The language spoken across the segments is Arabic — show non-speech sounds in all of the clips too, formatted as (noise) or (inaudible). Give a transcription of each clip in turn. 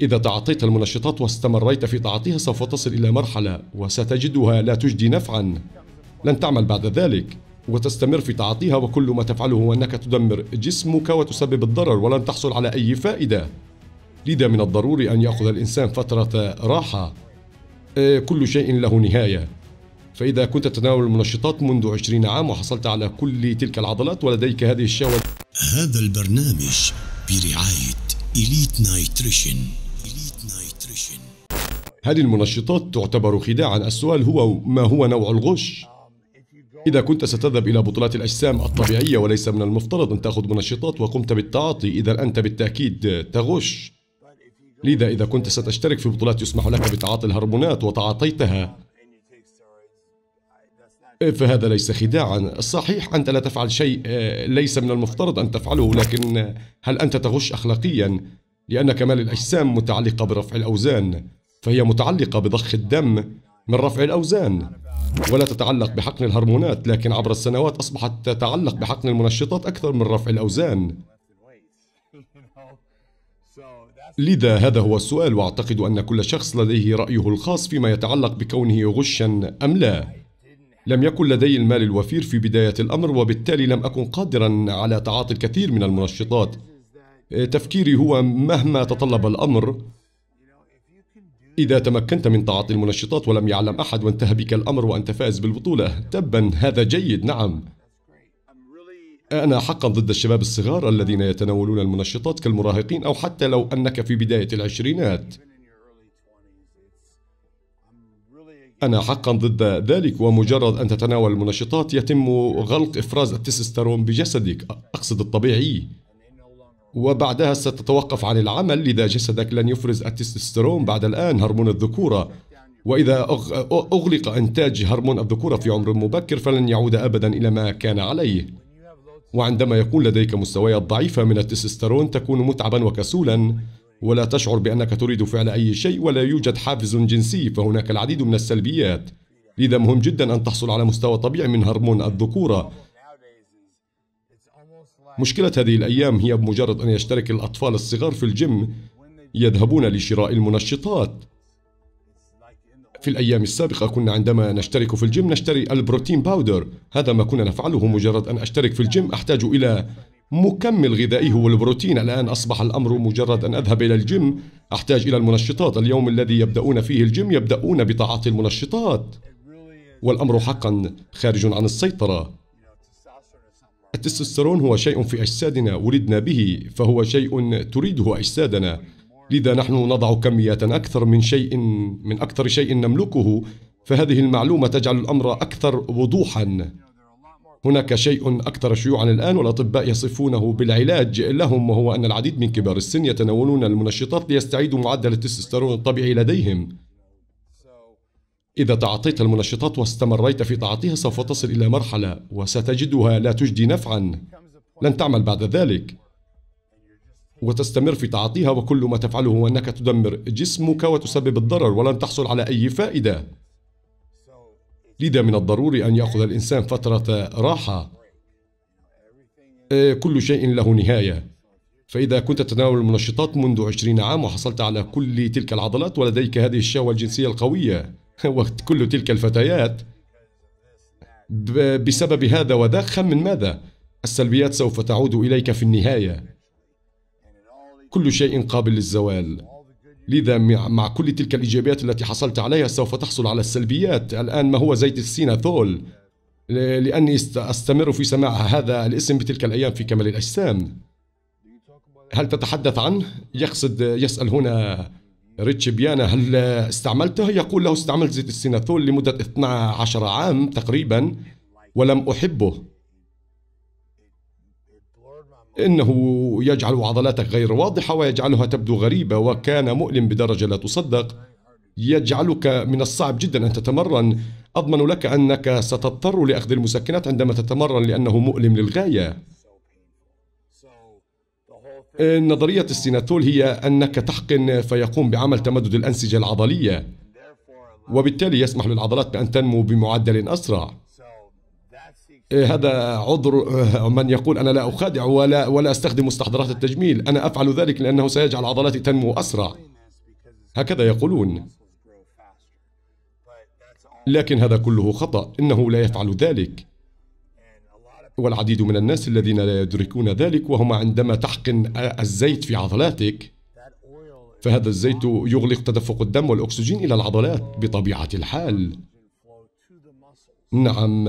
إذا تعاطيت المنشطات واستمريت في تعاطيها سوف تصل إلى مرحلة وستجدها لا تجدي نفعا لن تعمل بعد ذلك وتستمر في تعاطيها وكل ما تفعله هو أنك تدمر جسمك وتسبب الضرر ولن تحصل على أي فائدة لذا من الضروري أن يأخذ الإنسان فترة راحة آه، كل شيء له نهاية فإذا كنت تتناول المنشطات منذ عشرين عام وحصلت على كل تلك العضلات ولديك هذه الشهوة هذا البرنامج برعاية إليت نايتريشن هل المنشطات تعتبر خداعا؟ السؤال هو ما هو نوع الغش؟ إذا كنت ستذهب إلى بطولات الأجسام الطبيعية وليس من المفترض أن تأخذ منشطات وقمت بالتعاطي إذا أنت بالتأكيد تغش لذا إذا كنت ستشترك في بطولات يسمح لك بتعاطي الهرمونات وتعاطيتها إيه، فهذا ليس خداعا صحيح أنت لا تفعل شيء آه، ليس من المفترض أن تفعله لكن هل أنت تغش أخلاقيا؟ لأن كمال الأجسام متعلقة برفع الأوزان فهي متعلقة بضخ الدم من رفع الأوزان ولا تتعلق بحقن الهرمونات لكن عبر السنوات أصبحت تتعلق بحقن المنشطات أكثر من رفع الأوزان لذا هذا هو السؤال واعتقد ان كل شخص لديه رايه الخاص فيما يتعلق بكونه غشا ام لا لم يكن لدي المال الوفير في بدايه الامر وبالتالي لم اكن قادرا على تعاطي الكثير من المنشطات تفكيري هو مهما تطلب الامر إذا تمكنت من تعاطي المنشطات ولم يعلم أحد وانتهى بك الأمر وأنت فائز بالبطولة تبا هذا جيد نعم أنا حقا ضد الشباب الصغار الذين يتناولون المنشطات كالمراهقين أو حتى لو أنك في بداية العشرينات أنا حقا ضد ذلك ومجرد أن تتناول المنشطات يتم غلق إفراز التستوستيرون بجسدك أقصد الطبيعي وبعدها ستتوقف عن العمل لذا جسدك لن يفرز التستوستيرون بعد الآن هرمون الذكورة وإذا أغلق إنتاج هرمون الذكورة في عمر مبكر فلن يعود أبدا إلى ما كان عليه وعندما يكون لديك مستويات ضعيفة من التستوستيرون تكون متعبا وكسولا ولا تشعر بأنك تريد فعل أي شيء ولا يوجد حافز جنسي فهناك العديد من السلبيات لذا مهم جدا أن تحصل على مستوى طبيعي من هرمون الذكورة مشكلة هذه الأيام هي بمجرد أن يشترك الأطفال الصغار في الجيم يذهبون لشراء المنشطات في الأيام السابقة كنا عندما نشترك في الجيم نشتري البروتين باودر هذا ما كنا نفعله مجرد أن أشترك في الجيم أحتاج إلى مكمل غذائي هو البروتين الآن أصبح الأمر مجرد أن أذهب إلى الجيم أحتاج إلى المنشطات اليوم الذي يبدأون فيه الجيم يبدأون بتعاطي المنشطات والأمر حقا خارج عن السيطرة التستوستيرون هو شيء في أجسادنا ولدنا به فهو شيء تريده أجسادنا لذا نحن نضع كميات أكثر من شيء من أكثر شيء نملكه فهذه المعلومة تجعل الأمر أكثر وضوحا هناك شيء أكثر شيوعا الآن والأطباء يصفونه بالعلاج لهم وهو أن العديد من كبار السن يتناولون المنشطات ليستعيدوا معدل التستوستيرون الطبيعي لديهم إذا تعاطيت المنشطات واستمريت في تعاطيها سوف تصل إلى مرحلة وستجدها لا تجدي نفعا لن تعمل بعد ذلك وتستمر في تعاطيها وكل ما تفعله هو أنك تدمر جسمك وتسبب الضرر ولن تحصل على أي فائدة لذا من الضروري أن يأخذ الإنسان فترة راحة آه، كل شيء له نهاية فإذا كنت تتناول المنشطات منذ عشرين عام وحصلت على كل تلك العضلات ولديك هذه الشهوة الجنسية القوية (laughs) وقت كل تلك الفتيات بسبب هذا وذاك من ماذا السلبيات سوف تعود إليك في النهاية كل شيء قابل للزوال لذا مع كل تلك الإيجابيات التي حصلت عليها سوف تحصل على السلبيات الآن ما هو زيت السيناثول لأني أستمر في سماع هذا الاسم بتلك الأيام في كمال الأجسام هل تتحدث عنه؟ يقصد يسأل هنا ريتش بيانا هل استعملته يقول له استعملت زيت السيناثول لمدة 12 عام تقريبا ولم أحبه إنه يجعل عضلاتك غير واضحة ويجعلها تبدو غريبة وكان مؤلم بدرجة لا تصدق يجعلك من الصعب جدا أن تتمرن أضمن لك أنك ستضطر لأخذ المسكنات عندما تتمرن لأنه مؤلم للغاية إيه، نظرية السيناتول هي أنك تحقن فيقوم بعمل تمدد الأنسجة العضلية وبالتالي يسمح للعضلات بأن تنمو بمعدل أسرع إيه، هذا عذر إيه، من يقول أنا لا أخادع ولا, ولا أستخدم مستحضرات التجميل أنا أفعل ذلك لأنه سيجعل عضلاتي تنمو أسرع هكذا يقولون لكن هذا كله خطأ إنه لا يفعل ذلك والعديد من الناس الذين لا يدركون ذلك وهم عندما تحقن الزيت في عضلاتك فهذا الزيت يغلق تدفق الدم والأكسجين إلى العضلات بطبيعة الحال نعم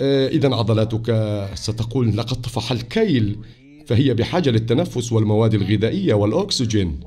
آه، إذا عضلاتك ستقول لقد طفح الكيل فهي بحاجة للتنفس والمواد الغذائية والأكسجين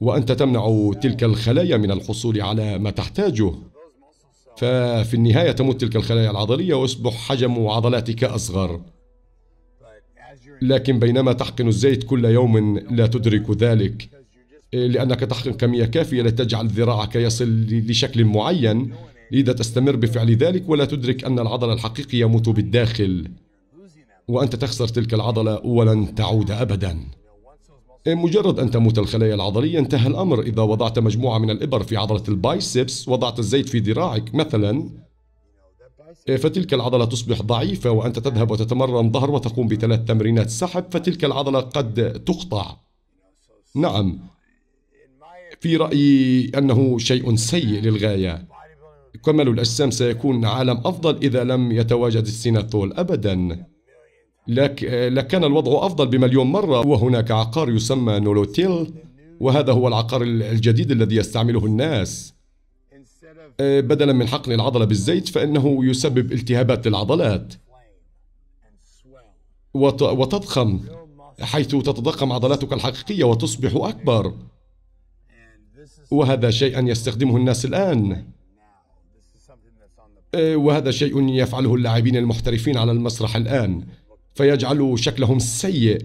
وأنت تمنع تلك الخلايا من الحصول على ما تحتاجه ففي النهاية تموت تلك الخلايا العضلية ويصبح حجم عضلاتك أصغر لكن بينما تحقن الزيت كل يوم لا تدرك ذلك لأنك تحقن كمية كافية لتجعل ذراعك يصل لشكل معين إذا تستمر بفعل ذلك ولا تدرك أن العضلة الحقيقي يموت بالداخل وأنت تخسر تلك العضلة ولن تعود أبداً إيه، مجرد أن تموت الخلايا العضلية انتهى الأمر إذا وضعت مجموعة من الإبر في عضلة البايسبس وضعت الزيت في ذراعك مثلا إيه، فتلك العضلة تصبح ضعيفة وأنت تذهب وتتمرن ظهر وتقوم بثلاث تمرينات سحب فتلك العضلة قد تقطع نعم في رأيي أنه شيء سيء للغاية كمال الأجسام سيكون عالم أفضل إذا لم يتواجد السيناثول أبداً لك لكان الوضع أفضل بمليون مرة وهناك عقار يسمى نولوتيل وهذا هو العقار الجديد الذي يستعمله الناس آه، بدلا من حقن العضلة بالزيت فإنه يسبب التهابات للعضلات وتضخم حيث تتضخم عضلاتك الحقيقية وتصبح أكبر وهذا شيء يستخدمه الناس الآن آه، وهذا شيء يفعله اللاعبين المحترفين على المسرح الآن فيجعل شكلهم سيء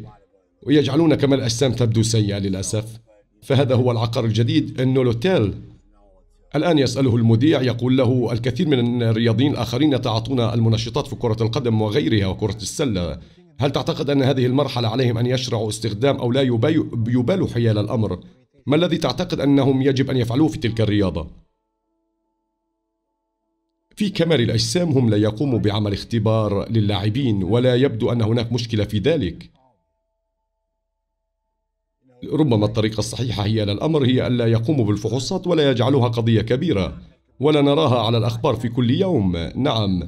ويجعلون كما الأجسام تبدو سيئة للأسف فهذا هو العقار الجديد النولوتيل الآن يسأله المذيع يقول له الكثير من الرياضيين الآخرين يتعاطون المنشطات في كرة القدم وغيرها وكرة السلة هل تعتقد أن هذه المرحلة عليهم أن يشرعوا استخدام أو لا يبالوا حيال الأمر؟ ما الذي تعتقد أنهم يجب أن يفعلوه في تلك الرياضة؟ في كمال الأجسام هم لا يقوموا بعمل اختبار للاعبين ولا يبدو أن هناك مشكلة في ذلك ربما الطريقة الصحيحة هي للأمر هي ألا يقوموا بالفحوصات ولا يجعلوها قضية كبيرة ولا نراها على الأخبار في كل يوم نعم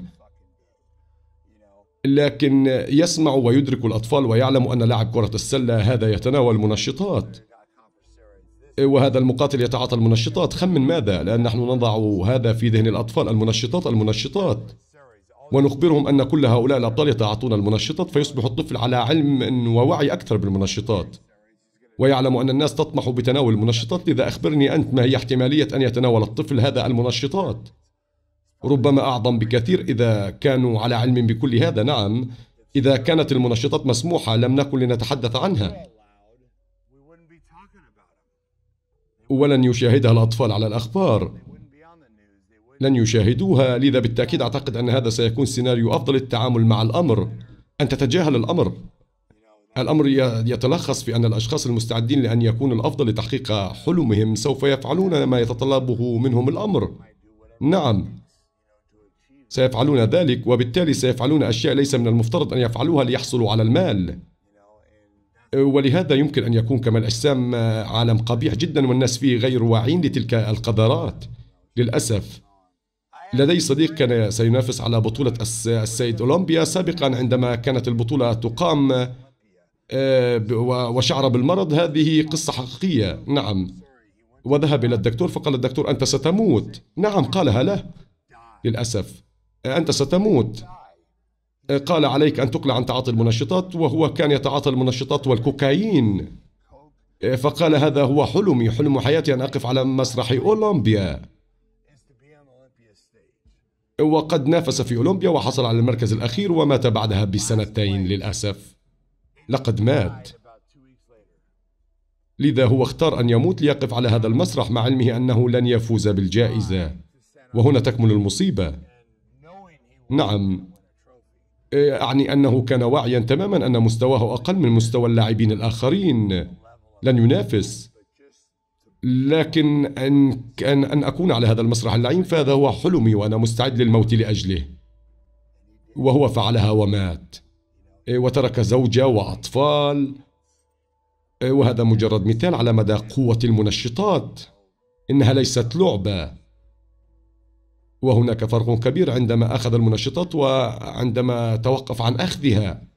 لكن يسمع ويدرك الأطفال ويعلم أن لاعب كرة السلة هذا يتناول منشطات وهذا المقاتل يتعاطى المنشطات خمن ماذا لأن نحن نضع هذا في ذهن الأطفال المنشطات المنشطات ونخبرهم أن كل هؤلاء الأبطال يتعاطون المنشطات فيصبح الطفل على علم ووعي أكثر بالمنشطات ويعلم أن الناس تطمح بتناول المنشطات لذا أخبرني أنت ما هي احتمالية أن يتناول الطفل هذا المنشطات ربما أعظم بكثير إذا كانوا على علم بكل هذا نعم إذا كانت المنشطات مسموحة لم نكن لنتحدث عنها ولن يشاهدها الأطفال على الأخبار لن يشاهدوها لذا بالتأكيد أعتقد أن هذا سيكون سيناريو أفضل للتعامل مع الأمر أن تتجاهل الأمر الأمر يتلخص في أن الأشخاص المستعدين لأن يكون الأفضل لتحقيق حلمهم سوف يفعلون ما يتطلبه منهم الأمر نعم سيفعلون ذلك وبالتالي سيفعلون أشياء ليس من المفترض أن يفعلوها ليحصلوا على المال ولهذا يمكن أن يكون كما الأجسام عالم قبيح جدا والناس فيه غير واعين لتلك القذرات للأسف لدي صديق كان سينافس على بطولة السيد أولمبيا سابقا عندما كانت البطولة تقام آه، وشعر بالمرض هذه قصة حقيقية نعم وذهب إلى الدكتور فقال الدكتور أنت ستموت نعم قالها له للأسف أنت ستموت قال عليك أن تقلع عن تعاطي المنشطات وهو كان يتعاطى المنشطات والكوكايين فقال هذا هو حلمي حلم حياتي أن أقف على مسرح أولمبيا وقد نافس في أولمبيا وحصل على المركز الأخير ومات بعدها بسنتين للأسف لقد مات لذا هو اختار أن يموت ليقف على هذا المسرح مع علمه أنه لن يفوز بالجائزة وهنا تكمن المصيبة نعم أعني أنه كان واعيا تماما أن مستواه أقل من مستوى اللاعبين الآخرين لن ينافس لكن أن, أن, أن أكون على هذا المسرح اللعين فهذا هو حلمي وأنا مستعد للموت لأجله وهو فعلها ومات إيه، وترك زوجة وأطفال إيه، وهذا مجرد مثال على مدى قوة المنشطات إنها ليست لعبة وهناك فرق كبير عندما أخذ المنشطات وعندما توقف عن أخذها